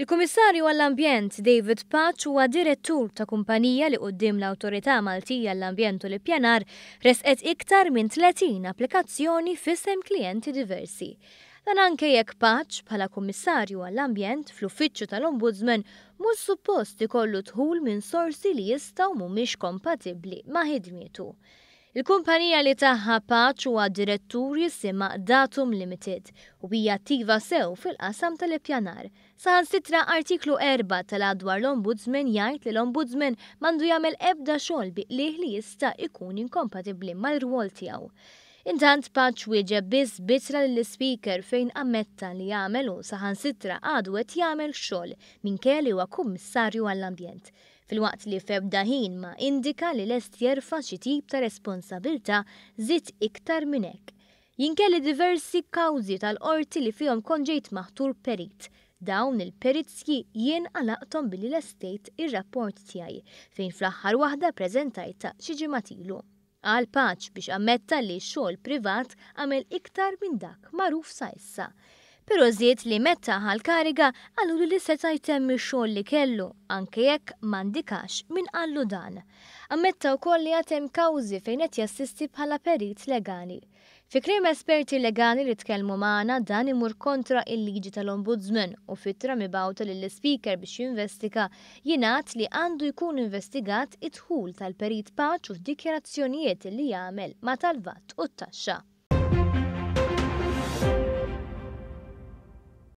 Il-Kummissarju għall-Ambjent David Patch huwa direttur ta' kumpanija li qudiem l-Awtorità Maltija l-Ambjent u l ippjanar resqet iktar minn 30 applikazzjoni fisem klijenti diversi. Dan anke jekk Patch bħala Kummissarju għall-Ambjent fl-Uffiċċju tal-Ombudsman mhux suppost ikollu tħul minn sorsi li jistgħu mhumiex kompatibbli ma' ħidmietu. Il-kumpanija li taħħa paċ huwa direttur jisima Datum Limited u hija attiva sew fil-qasam tal-ippjanar. Saħan sitra artiklu 4 tal-adwar l-Ombudsman jgħid li l-Ombudsman mandu jagħmel ebda xogħol liħ li jista' ikun inkompatibbli mal-rwol tiegħu. Intant Paċ wieġeb biss bitra lill-speaker fejn ammetta li jagħmel u saħansitra għadu qed jagħmel xogħol minn kelli huwa kummissarju għall-ambjent. Fil-waqt li febda ħin ma indika li lest jerfa' xi tip ta' responsabilta zitt iktar minn hekk. Jinkelli diversi kawżi tal-qorti li fihom konġejt maħtur perit. Dawn il-perizzji jien għalaqtom billi l-estate ir-rapport tiegħi fejn fl-aħħar waħda preżentajta xi ġimatilu għal paċ biex ammetta li xogħol privat għamel iktar minn dak magħruf sa issa pero żiet li metta għal-kariga għallu li seta jtemmi xogħol li kellu, anke jekk mandikax min għallu dan. Ammetta u koll li għatem kawzi fejn qed jassisti bħala perit legali. Fi esperti legali li tkellmu maħna dan imur kontra il-liġi tal-ombudsman u fitra bawta li l-speaker biex jinvestika jinaħt li għandu jkun investigat it-ħul tal-perit paċ u dikjerazzjonijiet li jagħmel ma tal-vat u t-taxxa.